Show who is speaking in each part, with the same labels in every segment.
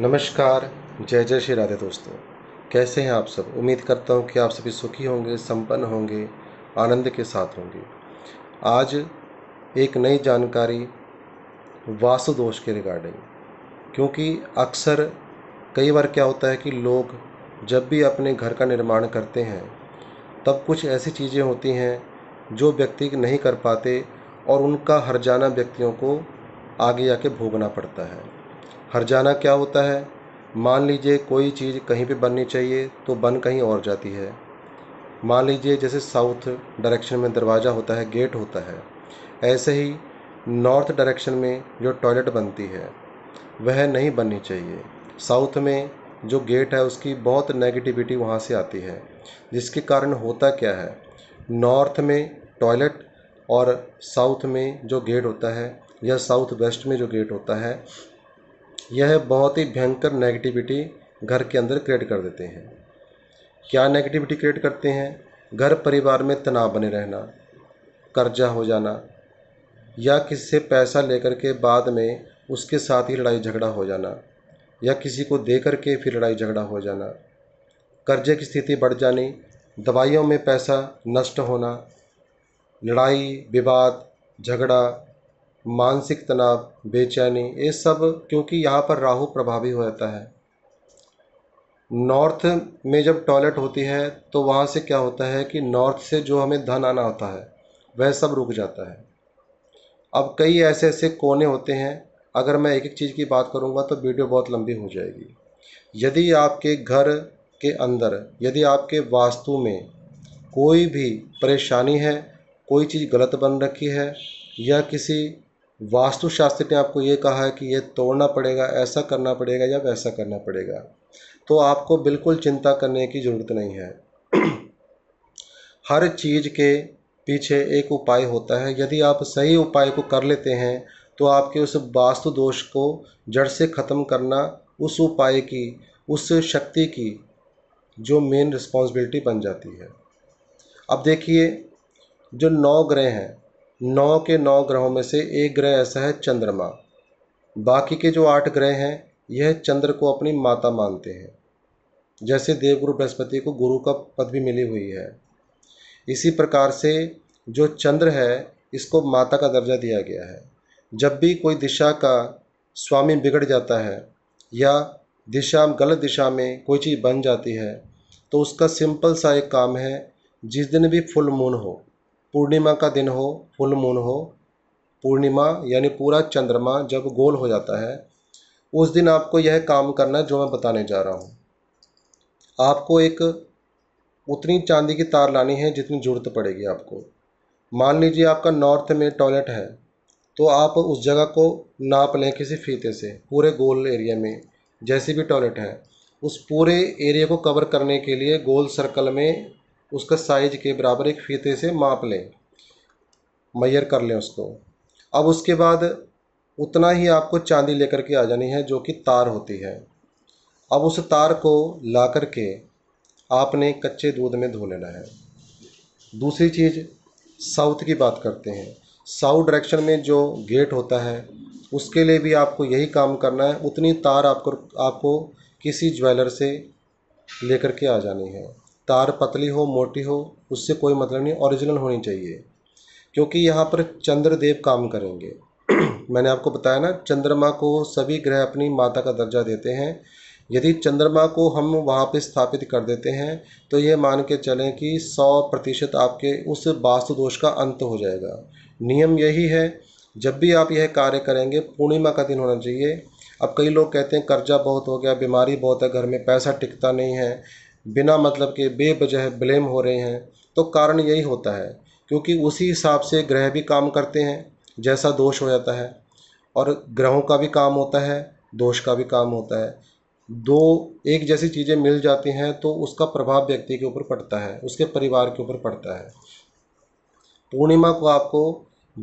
Speaker 1: नमस्कार जय जय श्री राधे दोस्तों कैसे हैं आप सब उम्मीद करता हूँ कि आप सभी सुखी होंगे संपन्न होंगे आनंद के साथ होंगे आज एक नई जानकारी वासु दोष के रिगार्डिंग क्योंकि अक्सर कई बार क्या होता है कि लोग जब भी अपने घर का निर्माण करते हैं तब कुछ ऐसी चीज़ें होती हैं जो व्यक्ति नहीं कर पाते और उनका हर जाना व्यक्तियों को आगे आके भोगना पड़ता है हर जाना क्या होता है मान लीजिए कोई चीज़ कहीं पे बननी चाहिए तो बन कहीं और जाती है मान लीजिए जैसे साउथ डायरेक्शन में दरवाज़ा होता है गेट होता है ऐसे ही नॉर्थ डायरेक्शन में जो टॉयलेट बनती है वह नहीं बननी चाहिए साउथ में जो गेट है उसकी बहुत नेगेटिविटी वहाँ से आती है जिसके कारण होता क्या है नॉर्थ में टॉयलेट और साउथ में जो गेट होता है या साउथ वेस्ट में जो गेट होता है यह बहुत ही भयंकर नेगेटिविटी घर के अंदर क्रिएट कर देते हैं क्या नेगेटिविटी क्रिएट करते हैं घर परिवार में तनाव बने रहना कर्जा हो जाना या किसी से पैसा लेकर के बाद में उसके साथ ही लड़ाई झगड़ा हो जाना या किसी को दे करके के फिर लड़ाई झगड़ा हो जाना कर्जे की स्थिति बढ़ जानी दवाइयों में पैसा नष्ट होना लड़ाई विवाद झगड़ा मानसिक तनाव बेचैनी ये सब क्योंकि यहाँ पर राहु प्रभावी हो जाता है नॉर्थ में जब टॉयलेट होती है तो वहाँ से क्या होता है कि नॉर्थ से जो हमें धन आना होता है वह सब रुक जाता है अब कई ऐसे ऐसे कोने होते हैं अगर मैं एक एक चीज़ की बात करूँगा तो वीडियो बहुत लंबी हो जाएगी यदि आपके घर के अंदर यदि आपके वास्तु में कोई भी परेशानी है कोई चीज़ गलत बन रखी है या किसी वास्तुशास्त्र ने आपको ये कहा है कि ये तोड़ना पड़ेगा ऐसा करना पड़ेगा या वैसा करना पड़ेगा तो आपको बिल्कुल चिंता करने की ज़रूरत नहीं है हर चीज़ के पीछे एक उपाय होता है यदि आप सही उपाय को कर लेते हैं तो आपके उस वास्तु दोष को जड़ से ख़त्म करना उस उपाय की उस शक्ति की जो मेन रिस्पॉन्सिबिलिटी बन जाती है अब देखिए जो नौ ग्रह हैं नौ के नौ ग्रहों में से एक ग्रह ऐसा है चंद्रमा बाकी के जो आठ ग्रह हैं यह चंद्र को अपनी माता मानते हैं जैसे देवगुरु बृहस्पति को गुरु का पद भी मिली हुई है इसी प्रकार से जो चंद्र है इसको माता का दर्जा दिया गया है जब भी कोई दिशा का स्वामी बिगड़ जाता है या दिशा गलत दिशा में कोई चीज़ बन जाती है तो उसका सिंपल सा एक काम है जिस दिन भी फुल मून हो पूर्णिमा का दिन हो फुल मून हो पूर्णिमा यानी पूरा चंद्रमा जब गोल हो जाता है उस दिन आपको यह काम करना है जो मैं बताने जा रहा हूँ आपको एक उतनी चांदी की तार लानी है जितनी ज़रूरत पड़ेगी आपको मान लीजिए आपका नॉर्थ में टॉयलेट है तो आप उस जगह को नाप लें किसी फीते से पूरे गोल एरिया में जैसी भी टॉयलेट है उस पूरे एरिया को कवर करने के लिए गोल सर्कल में उसका साइज के बराबर एक फीते से माप लें मैयर कर लें उसको अब उसके बाद उतना ही आपको चांदी लेकर के आ जानी है जो कि तार होती है अब उस तार को ला कर के आपने कच्चे दूध में धो लेना है दूसरी चीज़ साउथ की बात करते हैं साउथ डायरेक्शन में जो गेट होता है उसके लिए भी आपको यही काम करना है उतनी तार आपको आपको किसी ज्वेलर से लेकर के आ जानी है तार पतली हो मोटी हो उससे कोई मतलब नहीं ओरिजिनल होनी चाहिए क्योंकि यहाँ पर चंद्रदेव काम करेंगे मैंने आपको बताया ना चंद्रमा को सभी ग्रह अपनी माता का दर्जा देते हैं यदि चंद्रमा को हम वहाँ पर स्थापित कर देते हैं तो ये मान के चलें कि सौ प्रतिशत आपके उस वास्तु दोष का अंत हो जाएगा नियम यही है जब भी आप यह कार्य करेंगे पूर्णिमा का दिन होना चाहिए अब कई लोग कहते हैं कर्जा बहुत हो गया बीमारी बहुत है घर में पैसा टिकता नहीं है बिना मतलब के बेवजह ब्लेम हो रहे हैं तो कारण यही होता है क्योंकि उसी हिसाब से ग्रह भी काम करते हैं जैसा दोष हो जाता है और ग्रहों का भी काम होता है दोष का भी काम होता है दो एक जैसी चीज़ें मिल जाती हैं तो उसका प्रभाव व्यक्ति के ऊपर पड़ता है उसके परिवार के ऊपर पड़ता है पूर्णिमा को आपको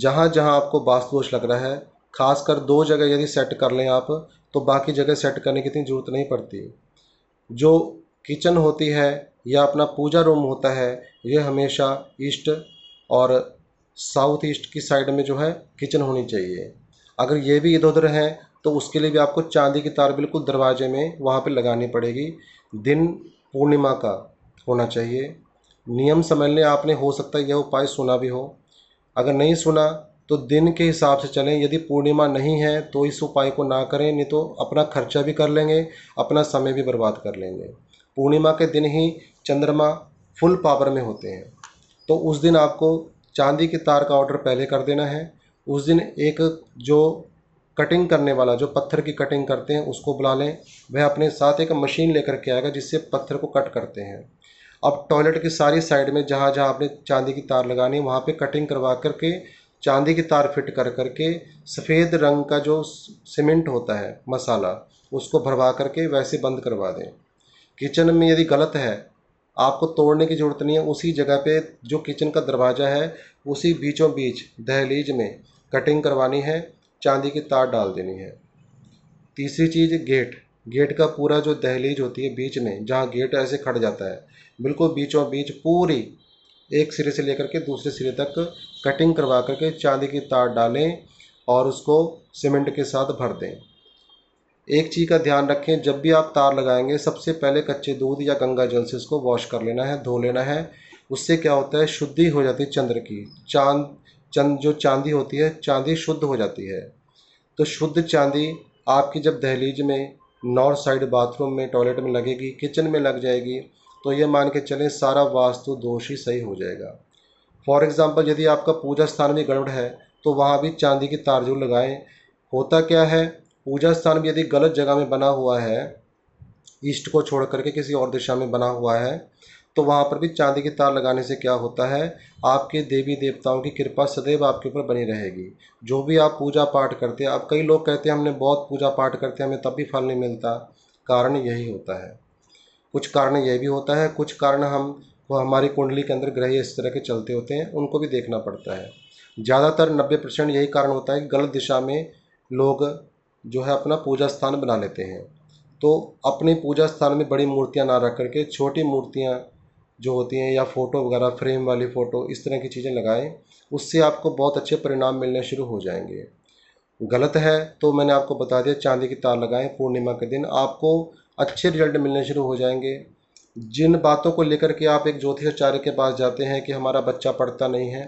Speaker 1: जहाँ जहाँ आपको वास्तु दोष लग रहा है खासकर दो जगह यदि सेट कर लें आप तो बाकी जगह सेट करने की इतनी ज़रूरत नहीं पड़ती जो किचन होती है या अपना पूजा रूम होता है ये हमेशा ईस्ट और साउथ ईस्ट की साइड में जो है किचन होनी चाहिए अगर ये भी इधर उधर है तो उसके लिए भी आपको चांदी की तार बिल्कुल दरवाजे में वहाँ पे लगानी पड़ेगी दिन पूर्णिमा का होना चाहिए नियम समझ लें आपने हो सकता है यह उपाय सुना भी हो अगर नहीं सुना तो दिन के हिसाब से चलें यदि पूर्णिमा नहीं है तो इस उपाय को ना करें नहीं तो अपना खर्चा भी कर लेंगे अपना समय भी बर्बाद कर लेंगे पूर्णिमा के दिन ही चंद्रमा फुल पावर में होते हैं तो उस दिन आपको चांदी के तार का ऑर्डर पहले कर देना है उस दिन एक जो कटिंग करने वाला जो पत्थर की कटिंग करते हैं उसको बुला लें वह अपने साथ एक मशीन लेकर के आएगा जिससे पत्थर को कट करते हैं अब टॉयलेट की सारी साइड में जहाँ जहाँ आपने चांदी की तार लगानी है वहाँ पर कटिंग करवा करके चांदी की तार फिट कर करके सफ़ेद रंग का जो सीमेंट होता है मसाला उसको भरवा करके वैसे बंद करवा दें किचन में यदि गलत है आपको तोड़ने की ज़रूरत नहीं है उसी जगह पे जो किचन का दरवाज़ा है उसी बीचों बीच दहलीज में कटिंग करवानी है चांदी की तार डाल देनी है तीसरी चीज़ गेट गेट का पूरा जो दहलीज होती है बीच में जहाँ गेट ऐसे खड़ जाता है बिल्कुल बीचों बीच पूरी एक सिरे से लेकर के दूसरे सिरे तक कटिंग करवा करके चांदी की तार डालें और उसको सीमेंट के साथ भर दें एक चीज़ का ध्यान रखें जब भी आप तार लगाएंगे सबसे पहले कच्चे दूध या गंगा जल से इसको वॉश कर लेना है धो लेना है उससे क्या होता है शुद्धि हो जाती है चंद्र की चांद चंद जो चांदी होती है चांदी शुद्ध हो जाती है तो शुद्ध चांदी आपकी जब दहलीज में नॉर्थ साइड बाथरूम में टॉयलेट में लगेगी किचन में लग जाएगी तो ये मान के चलें सारा वास्तु दोष ही सही हो जाएगा फॉर एग्ज़ाम्पल यदि आपका पूजा स्थान में गड़बड़ है तो वहाँ भी चांदी की तार जो लगाएं होता क्या है पूजा स्थान भी यदि गलत जगह में बना हुआ है ईस्ट को छोड़ करके किसी और दिशा में बना हुआ है तो वहाँ पर भी चांदी की तार लगाने से क्या होता है आपके देवी देवताओं की कृपा सदैव आपके ऊपर बनी रहेगी जो भी आप पूजा पाठ करते हैं अब कई लोग कहते हैं हमने बहुत पूजा पाठ करते हैं हमें तब भी फल नहीं मिलता कारण यही होता है कुछ कारण यह भी होता है कुछ कारण हम वो हमारी कुंडली के अंदर ग्रह इस तरह के चलते होते हैं उनको भी देखना पड़ता है ज़्यादातर नब्बे परसेंट यही कारण होता है कि गलत दिशा में लोग जो है अपना पूजा स्थान बना लेते हैं तो अपने पूजा स्थान में बड़ी मूर्तियाँ ना रख करके छोटी मूर्तियाँ जो होती हैं या फ़ोटो वगैरह फ्रेम वाली फ़ोटो इस तरह की चीज़ें लगाएं उससे आपको बहुत अच्छे परिणाम मिलने शुरू हो जाएंगे गलत है तो मैंने आपको बता दिया चांदी की तार लगाएं पूर्णिमा के दिन आपको अच्छे रिजल्ट मिलने शुरू हो जाएंगे जिन बातों को लेकर के आप एक ज्योतिषाचार्य के पास जाते हैं कि हमारा बच्चा पढ़ता नहीं है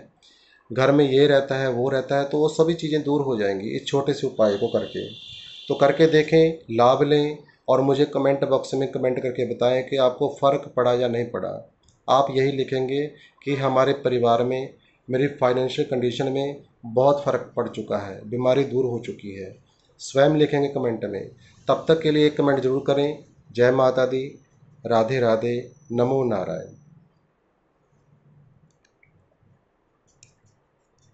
Speaker 1: घर में ये रहता है वो रहता है तो वो सभी चीज़ें दूर हो जाएंगी इस छोटे से उपाय को करके तो करके देखें लाभ लें और मुझे कमेंट बॉक्स में कमेंट करके बताएं कि आपको फ़र्क पड़ा या नहीं पड़ा आप यही लिखेंगे कि हमारे परिवार में मेरी फाइनेंशियल कंडीशन में बहुत फ़र्क पड़ चुका है बीमारी दूर हो चुकी है स्वयं लिखेंगे कमेंट में तब तक के लिए एक कमेंट ज़रूर करें जय माता दी राधे राधे नमो नारायण